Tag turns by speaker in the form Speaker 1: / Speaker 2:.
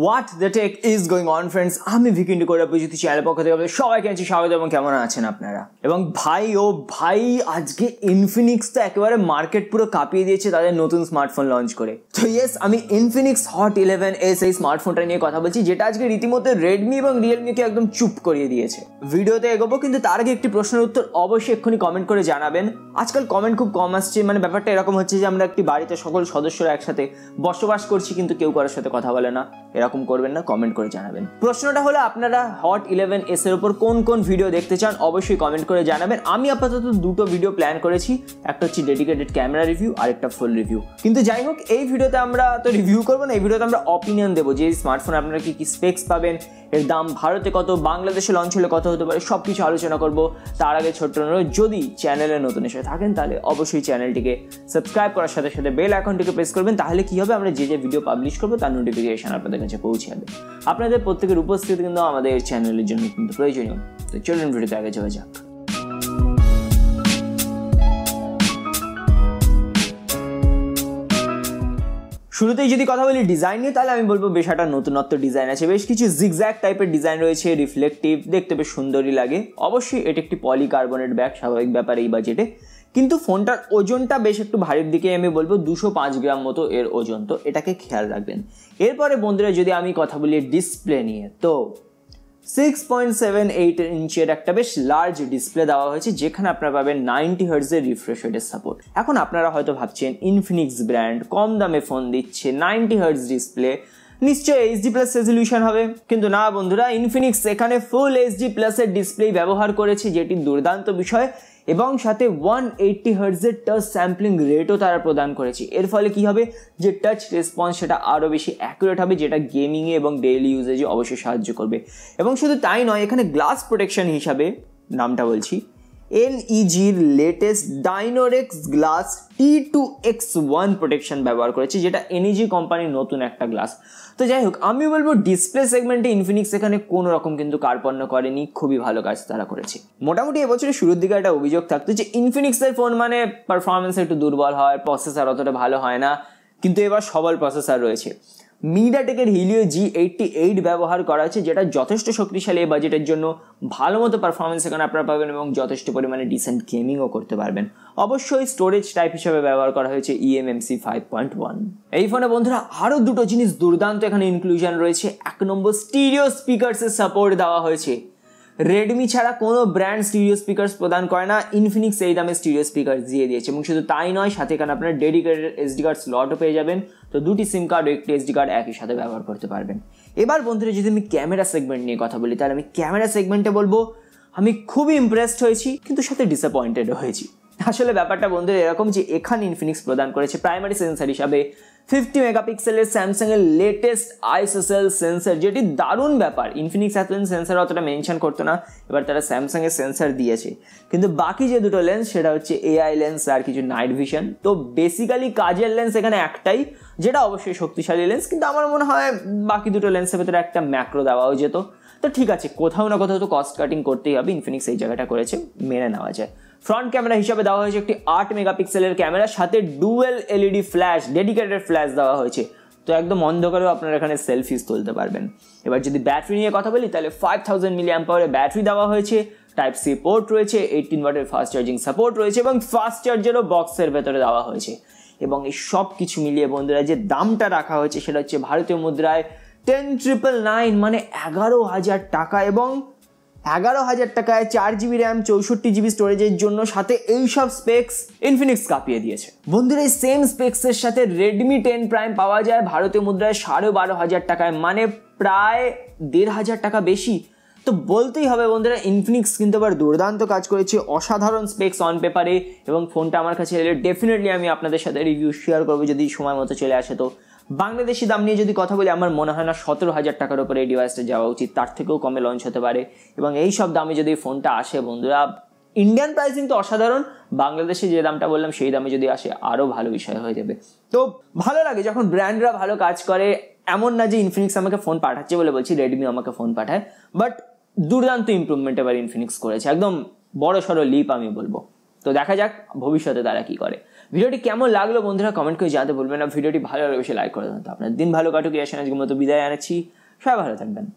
Speaker 1: what the tech is going on friends আমি ভিকিন্ডি করে অভিজিৎ চ্যানেলের পক্ষ থেকে আপনাদের সবাইকে আছি স্বাগত এবং কেমন আছেন আপনারা এবং ভাই ও ভাই আজকে ইনফিনিক্স তো একেবারে মার্কেট পুরো কাঁপিয়ে দিয়েছে তাদের নতুন স্মার্টফোন লঞ্চ করে তো ইয়েস আমি ইনফিনিক্স হট ইলেভেন এস এই স্মার্টফোনটা নিয়ে কথা বলছি যেটা আজকে রীতিমতো রেডমি এবং রিয়েলমিকে একদম চুপ করিয়ে দিয়েছে ভিডিওতে এগোবো কিন্তু তার আগে একটি প্রশ্নের উত্তর অবশ্যই এক্ষুনি কমেন্ট করে জানাবেন আজকাল কমেন্ট খুব কম আসছে মানে ব্যাপারটা এরকম হচ্ছে যে আমরা একটি বাড়িতে সকল সদস্যরা একসাথে বসবাস করছি কিন্তু কেউ কারোর সাথে কথা বলে না এরকম করবেন না কমেন্ট করে জানাবেন প্রশ্নটা হলো আপনারা হট ইলেভেন এস এর উপর কোন কোন ভিডিও দেখতে চান অবশ্যই কমেন্ট করে জানাবেন আমি আপাতত দুটো ভিডিও প্ল্যান করেছি একটা হচ্ছে ডেডিকেটেড ক্যামেরা রিভিউ আর একটা ফুল রিভিউ কিন্তু যাই হোক এই ভিডিওতে আমরা তো রিভিউ করবো না এই ভিডিওতে আমরা অপিনিয়ন দেবো যে স্মার্টফোন আপনারা কি কি স্পেক্স পাবেন এর দাম ভারতে কত বাংলাদেশে লঞ্চ হলে কত হতে পারে সব কিছু আলোচনা করব তার আগে ছোট্ট অনুরোধ যদি চ্যানেলে নতুন এসে থাকেন তাহলে অবশ্যই চ্যানেলটিকে সাবস্ক্রাইব করার সাথে সাথে বেল অ্যাকাউন্টটিকে প্রেস করবেন তাহলে কী হবে আমরা যে যে ভিডিও পাবলিশ করবো তার নোটিফিকেশান আপনাদের কাছে পৌঁছে যাবে আপনাদের প্রত্যেকের উপস্থিতি কিন্তু আমাদের চ্যানেলের জন্য কিন্তু প্রয়োজনীয় তো চলুন ভিডিওতে আগে যাওয়া যাক শুরুতেই যদি কথা বলি ডিজাইন নিয়ে তাহলে আমি বলবো বেশ একটা নতুনত্ব ডিজাইন আছে বেশ কিছু জিগজ্যাক টাইপের ডিজাইন রয়েছে রিফ্লেকটিভ দেখতে বেশ সুন্দরই লাগে অবশ্যই এটি একটি পলিকার্বনেট ব্যাগ স্বাভাবিক ব্যাপার এই বাজেটে কিন্তু ফোনটার ওজনটা বেশ একটু ভারীর দিকে আমি বলবো দুশো পাঁচ গ্রাম মতো এর ওজন তো এটাকে খেয়াল রাখবেন এরপরে বন্ধুরা যদি আমি কথা বলি ডিসপ্লে নিয়ে তো সিক্স পয়েন্ট সেভেন এইট ইঞ্চের একটা বেশ লার্জ ডিসপ্লে দেওয়া হয়েছে যেখানে আপনারা পাবেন নাইনটি হার্জের রিফ্রেশ রেটের সাপোর্ট এখন আপনারা হয়তো ভাবছেন ইনফিনিক্স ব্র্যান্ড কম দামে ফোন দিচ্ছে নাইনটি হার্জ ডিসপ্লে নিশ্চয় এইচডি প্লাস রেজলিউশন হবে কিন্তু না বন্ধুরা ইনফিনিক্স এখানে ফুল এইচডি প্লাসের ডিসপ্লে ব্যবহার করেছে যেটি দুর্দান্ত বিষয় এবং সাথে ওয়ান এইটটি হার্জের টাচ স্যাম্পলিং রেটও তারা প্রদান করেছে এর ফলে কি হবে যে টাচ রেসপন্স সেটা আরও বেশি অ্যাকুরেট হবে যেটা গেমিংয়ে এবং ডেইলি ইউজেজে অবশ্যই সাহায্য করবে এবং শুধু তাই নয় এখানে গ্লাস প্রোটেকশন হিসাবে নামটা বলছি এলইজির latest Dinorex glass T two X one protection ব্যবহার করেছি যেটা এনইজি কোম্পানির e নতুন একটা গ্লাস তো যাই হোক আমি বলবো ডিসপ্লে সেগমেন্টে ইনফিনিক্স এখানে কোনো রকম কিন্তু কারপণ্য করেনি খুবই ভালো কাজ তারা করেছে মোটামুটি এবছরের শুরুর দিকে একটা অভিযোগ থাকতো যে ইনফিনিক্সের ফোন মানে পারফরমেন্স একটু দুর্বল হয় প্রসেসার অতটা ভালো হয় না কিন্তু এবার সবার প্রসেসার রয়েছে মিডিয়াটেকের হিলিও জি এইটটি এইট ব্যবহার করা হয়েছে যেটা যথেষ্ট শক্তিশালী এই বাজেটের জন্য ভালো মতো পারফরমেন্স এখানে আপনারা পাবেন এবং যথেষ্ট পরিমাণে ডিসেন্ট গেমিংও করতে পারবেন অবশ্যই স্টোরেজ টাইপ হিসেবে ব্যবহার করা হয়েছে ইএমএমসি ফাইভ পয়েন্ট ওয়ান এই ফোনে বন্ধুরা আরও দুটো জিনিস দুর্দান্ত এখানে ইনক্লুশন রয়েছে এক নম্বর স্টিরিও স্পিকার্সের সাপোর্ট দেওয়া হয়েছে রেডমি ছাড়া কোনো ব্র্যান্ড স্টিরিও স্পিকার্স প্রদান করে না ইনফিনিক্স এই দামে স্টিরিও স্পিকার দিয়ে দিয়েছে এবং শুধু তাই নয় সাথে এখানে আপনার ডেডিকেটেড এসডি কার্ড স্লটও পেয়ে যাবেন তো দুটি সিম কার্ড ও একটি এসডি কার্ড একই সাথে ব্যবহার করতে পারবেন এবার বন্ধুরা যদি আমি ক্যামেরা সেগমেন্ট নিয়ে কথা বলি তাহলে আমি ক্যামেরা সেগমেন্টে বলবো আমি খুবই ইমপ্রেসড হয়েছি কিন্তু সাথে ডিসঅ্যাপয়েন্টেডও হয়েছি আসলে ব্যাপারটা বন্ধু এরকম যে এখানে ইনফিনিক্স প্রদান করেছে প্রাইমারি সেন্সার হিসাবে ফিফটি মেগাপিক্সেলের স্যামসাংয়ের লেটেস্ট আইএসএসএল সেন্সার যেটি দারুণ ব্যাপার ইনফিনিক্স অ্যাথলেন সেন্সার অতটা মেনশন করতো না এবার তারা স্যামসাংয়ের সেন্সার দিয়েছে কিন্তু বাকি যে দুটো লেন্স সেটা হচ্ছে এআই লেন্স আর কিছু নাইট ভিশন তো বেসিক্যালি কাজের লেন্স এখানে একটাই যেটা অবশ্যই শক্তিশালী লেন্স কিন্তু আমার মনে হয় বাকি দুটো লেন্সের ভেতরে একটা ম্যাক্রো দেওয়াও যেত তো ঠিক আছে কোথাও না কোথাও তো কস্ট কাটিং করতেই হবে ইনফিনিক্স এই জায়গাটা করেছে মেনে নেওয়া যায় ফ্রন্ট ক্যামেরা হিসাবে দেওয়া হয়েছে একটি আট মেগাপিক্সেলের ক্যামেরা সাথে dual LED flash dedicated flash দেওয়া হয়েছে তো একদম অন্ধকারেও আপনারা এখানে সেলফিস তুলতে পারবেন এবার যদি ব্যাটারি নিয়ে কথা বলি তাহলে ফাইভ থাউজেন্ড মিলি অ্যাম্পাওয়ারের ব্যাটারি দেওয়া হয়েছে টাইপ সি পোর্ট রয়েছে এইটিন ওয়াটের ফাস্ট চার্জিং সাপোর্ট রয়েছে এবং ফাস্ট চার্জারও বক্সের ভেতরে দেওয়া হয়েছে এবং এই সব কিছু মিলিয়ে বন্ধুরা যে দামটা রাখা হয়েছে সেটা হচ্ছে ভারতীয় মুদ্রায় টেন ট্রিপল নাইন মানে এগারো হাজার টাকা এবং এগারো হাজার টাকায় চার জিবি র্যাম চৌষট্টি জিবি স্টোরেজের জন্য সাথে এই সব স্পেক্স ইনফিনিক্স কাঁপিয়ে দিয়েছে বন্ধুরা এই সেম স্পেক্সের সাথে রেডমি টেন প্রাইম পাওয়া যায় ভারতীয় মুদ্রায় সাড়ে বারো হাজার টাকায় মানে প্রায় দেড় হাজার টাকা বেশি তো বলতেই হবে বন্ধুরা ইনফিনিক্স কিন্তু আবার দুর্দান্ত কাজ করেছে অসাধারণ স্পেক্স অন পেপারে এবং ফোনটা আমার কাছে এলে ডেফিনেটলি আমি আপনাদের সাথে রিভিউ শেয়ার করবো যদি সময় মতো চলে আসে তো বাংলাদেশি দাম নিয়ে যদি কথা বলি আমার মনে হয় না সতেরো হাজার টাকার উপরে এই ডিভাইসটা যাওয়া উচিত তার থেকেও কমে লঞ্চ হতে পারে এবং এই সব দামে যদি ফোনটা আসে বন্ধুরা ইন্ডিয়ান প্রাইসিং তো অসাধারণ বাংলাদেশে যে দামটা বললাম সেই দামে যদি আসে আরও ভালো বিষয় হয়ে যাবে তো ভালো লাগে যখন ব্র্যান্ডরা ভালো কাজ করে এমন না যে ইনফিনিক্স আমাকে ফোন পাঠাচ্ছে বলে বলছি রেডমি আমাকে ফোন পাঠায় বাট দুর্দান্ত ইম্প্রুভমেন্ট এবার ইনফিনিক্স করেছে একদম বড় সড়ো লিপ আমি বলবো তো দেখা যাক ভবিষ্যতে তারা কি করে ভিডিওটি কেমন লাগলো বন্ধুরা কমেন্ট করে জানাতে ভুলবেন না ভিডিওটি ভালো লাগলে বেশি লাইক করে দেন তো আপনার দিন ভালো কাটুক এসে আজকের মতো বিদায় আনেছি সবাই ভালো থাকবেন